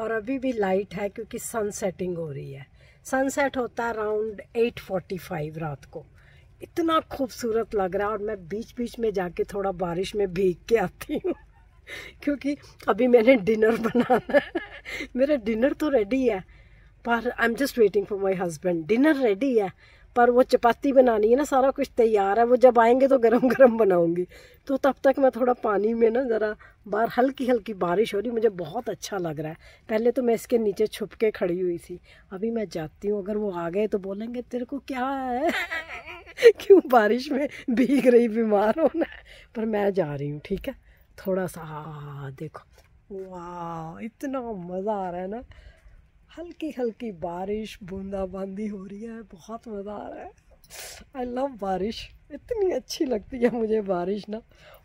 और अभी भी लाइट है क्योंकि सन सेटिंग हो रही है सनसेट होता है अराउंड 8:45 रात को इतना खूबसूरत लग रहा है और मैं बीच बीच में जाके थोड़ा बारिश में भीग के आती हूँ क्योंकि अभी मैंने डिनर बनाना है मेरा डिनर तो रेडी है पर I am just waiting for my husband dinner ready है पर वो चपाती बनानी है ना सारा कुछ तैयार है वो जब आएंगे तो गरम गरम बनाऊंगी तो तब तक मैं थोड़ा पानी में ना ज़रा बाहर हल्की हल्की बारिश हो रही मुझे बहुत अच्छा लग रहा है पहले तो मैं इसके नीचे छुप के खड़ी हुई थी अभी मैं जाती हूँ अगर वो आ गए तो बोलेंगे तेरे को क्या है क्यों बारिश में भीग रही बीमार हो ना पर मैं जा रही हूँ ठीक है थोड़ा सा हाँ, हाँ, हाँ देखो वाह इतना मज़ा आ रहा है ना हल्की हल्की बारिश बूंदाबांदी हो रही है बहुत मज़ा आ रहा है आई लव बारिश इतनी अच्छी लगती है मुझे बारिश ना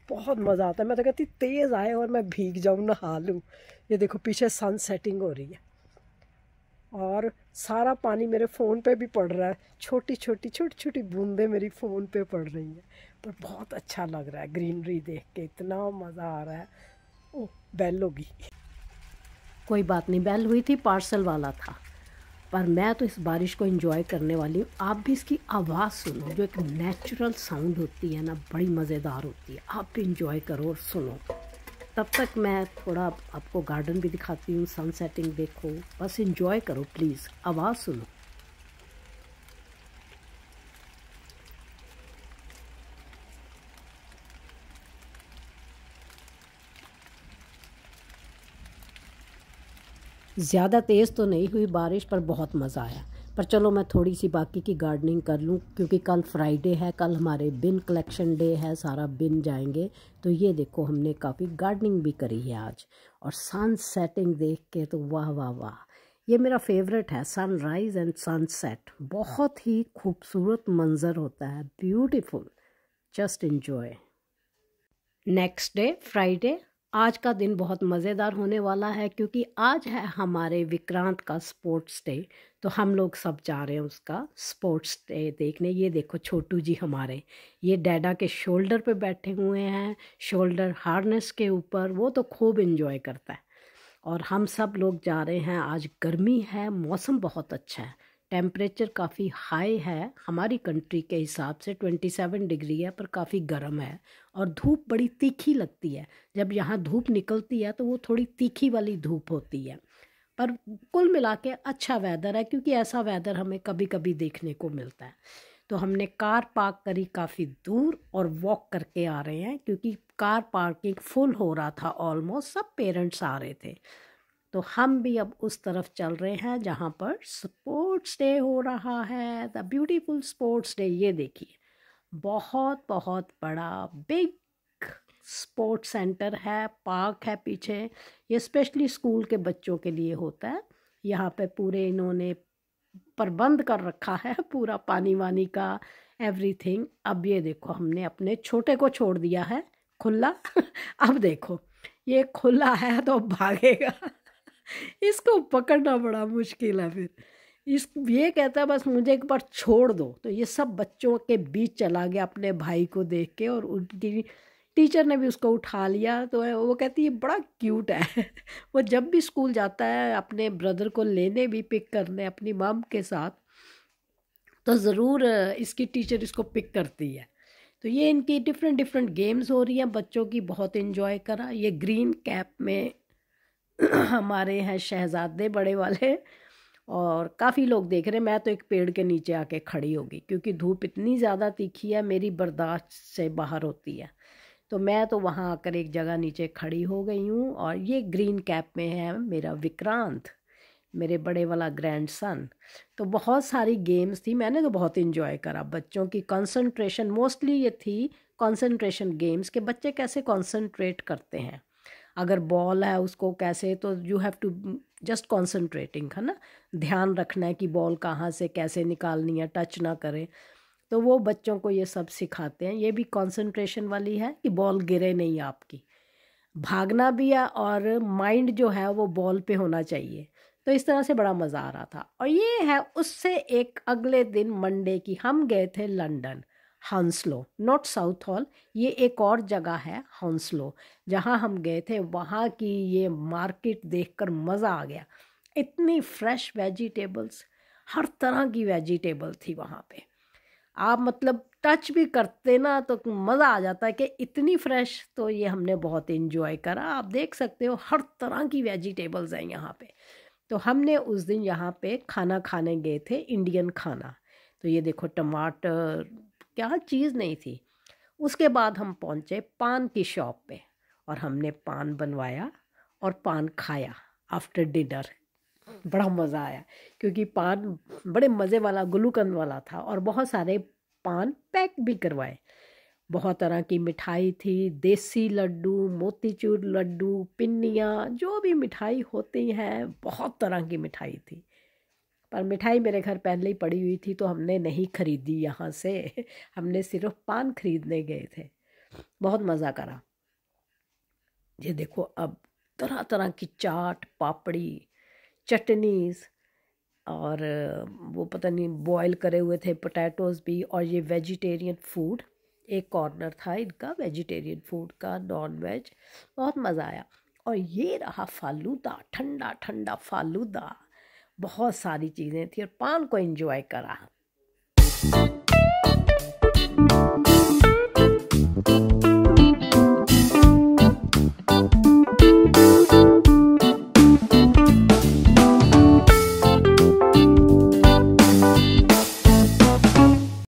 बहुत मज़ा आता है मैं तो कहती तेज़ आए और मैं भीग जाऊँ नहा लूँ ये देखो पीछे सन सेटिंग हो रही है और सारा पानी मेरे फ़ोन पे भी पड़ रहा है छोटी छोटी छोटी छोटी बूंदें मेरी फ़ोन पे पड़ रही हैं पर बहुत अच्छा लग रहा है ग्रीनरी देख के इतना मज़ा आ रहा है ओह बैल होगी कोई बात नहीं बैल हुई थी पार्सल वाला था पर मैं तो इस बारिश को इन्जॉय करने वाली हूँ आप भी इसकी आवाज़ सुनो जो एक नेचुरल साउंड होती है ना बड़ी मज़ेदार होती है आप भी इन्जॉय करो और सुनो तब तक मैं थोड़ा आपको गार्डन भी दिखाती हूँ सनसेटिंग देखो बस इन्जॉय करो प्लीज़ आवाज़ सुनो ज़्यादा तेज़ तो नहीं हुई बारिश पर बहुत मज़ा आया पर चलो मैं थोड़ी सी बाकी की गार्डनिंग कर लूँ क्योंकि कल फ्राइडे है कल हमारे बिन कलेक्शन डे है सारा बिन जाएंगे तो ये देखो हमने काफ़ी गार्डनिंग भी करी है आज और सन सेटिंग देख के तो वाह वाह वाह ये मेरा फेवरेट है सनराइज़ एंड सनसेट बहुत ही खूबसूरत मंज़र होता है beautiful just enjoy next day Friday आज का दिन बहुत मज़ेदार होने वाला है क्योंकि आज है हमारे विक्रांत का स्पोर्ट्स डे तो हम लोग सब जा रहे हैं उसका स्पोर्ट्स डे देखने ये देखो छोटू जी हमारे ये डैडा के शोल्डर पे बैठे हुए हैं शोल्डर हार्नेस के ऊपर वो तो खूब इन्जॉय करता है और हम सब लोग जा रहे हैं आज गर्मी है मौसम बहुत अच्छा है टेम्परेचर काफ़ी हाई है हमारी कंट्री के हिसाब से 27 डिग्री है पर काफ़ी गर्म है और धूप बड़ी तीखी लगती है जब यहाँ धूप निकलती है तो वो थोड़ी तीखी वाली धूप होती है पर कुल मिला के अच्छा वेदर है क्योंकि ऐसा वेदर हमें कभी कभी देखने को मिलता है तो हमने कार पार्क करी काफ़ी दूर और वॉक करके आ रहे हैं क्योंकि कार पार्किंग फुल हो रहा था ऑलमोस्ट सब पेरेंट्स आ रहे थे तो हम भी अब उस तरफ चल रहे हैं जहाँ पर स्पोर्ट्स डे हो रहा है द ब्यूटीफुल स्पोर्ट्स डे ये देखिए बहुत बहुत बड़ा बिग स्पोर्ट्स सेंटर है पार्क है पीछे ये स्पेशली स्कूल के बच्चों के लिए होता है यहाँ पे पूरे इन्होंने प्रबंध कर रखा है पूरा पानी वानी का एवरीथिंग अब ये देखो हमने अपने छोटे को छोड़ दिया है खुला अब देखो ये खुला है तो भागेगा इसको पकड़ना बड़ा मुश्किल है फिर इस ये कहता है बस मुझे एक बार छोड़ दो तो ये सब बच्चों के बीच चला गया अपने भाई को देख के और उनकी टीचर ने भी उसको उठा लिया तो वो कहती है बड़ा क्यूट है वो जब भी स्कूल जाता है अपने ब्रदर को लेने भी पिक करने अपनी मम के साथ तो ज़रूर इसकी टीचर इसको पिक करती है तो ये इनकी डिफरेंट डिफरेंट गेम्स हो रही हैं बच्चों की बहुत इन्जॉय करा ये ग्रीन कैप में हमारे हैं शहजादे बड़े वाले और काफ़ी लोग देख रहे हैं मैं तो एक पेड़ के नीचे आके खड़ी होगी क्योंकि धूप इतनी ज़्यादा तीखी है मेरी बर्दाश्त से बाहर होती है तो मैं तो वहाँ आकर एक जगह नीचे खड़ी हो गई हूँ और ये ग्रीन कैप में है मेरा विक्रांत मेरे बड़े वाला ग्रैंड सन तो बहुत सारी गेम्स थी मैंने तो बहुत इन्जॉय करा बच्चों की कंसंट्रेशन मोस्टली ये थी कंसंट्रेशन गेम्स के बच्चे कैसे कंसंट्रेट करते हैं अगर बॉल है उसको कैसे तो you have to just concentrating है ना ध्यान रखना है कि बॉल कहाँ से कैसे निकालनी है टच ना करें तो वो बच्चों को ये सब सिखाते हैं ये भी कॉन्सेंट्रेशन वाली है कि बॉल गिरे नहीं आपकी भागना भी है और माइंड जो है वो बॉल पे होना चाहिए तो इस तरह से बड़ा मज़ा आ रहा था और ये है उससे एक अगले दिन मंडे की हम गए थे London Hounslow not Southall ये एक और जगह है हंसलो जहाँ हम गए थे वहाँ की ये मार्केट देखकर मज़ा आ गया इतनी फ्रेश वेजिटेबल्स हर तरह की वेजिटेबल थी वहाँ पे आप मतलब टच भी करते ना तो मज़ा आ जाता है कि इतनी फ्रेश तो ये हमने बहुत इन्जॉय करा आप देख सकते हो हर तरह की वेजिटेबल्स हैं यहाँ पे तो हमने उस दिन यहाँ पे खाना खाने गए थे इंडियन खाना तो ये देखो टमाटर क्या चीज़ नहीं थी उसके बाद हम पहुँचे पान की शॉप पे और हमने पान बनवाया और पान खाया आफ्टर डिनर बड़ा मज़ा आया क्योंकि पान बड़े मज़े वाला गुलूकंद वाला था और बहुत सारे पान पैक भी करवाए बहुत तरह की मिठाई थी देसी लड्डू मोतीचूर लड्डू पिन्नियाँ जो भी मिठाई होती हैं बहुत तरह की मिठाई थी पर मिठाई मेरे घर पहले ही पड़ी हुई थी तो हमने नहीं खरीदी यहाँ से हमने सिर्फ पान खरीदने गए थे बहुत मज़ा करा ये देखो अब तरह तरह की चाट पापड़ी चटनीज़ और वो पता नहीं बॉईल करे हुए थे पोटैटोज़ भी और ये वेजिटेरियन फूड एक कॉर्नर था इनका वेजिटेरियन फूड का नॉन वेज बहुत मज़ा आया और ये रहा फालूदा ठंडा ठंडा फालूदा बहुत सारी चीज़ें थी और पान को एंजॉय करा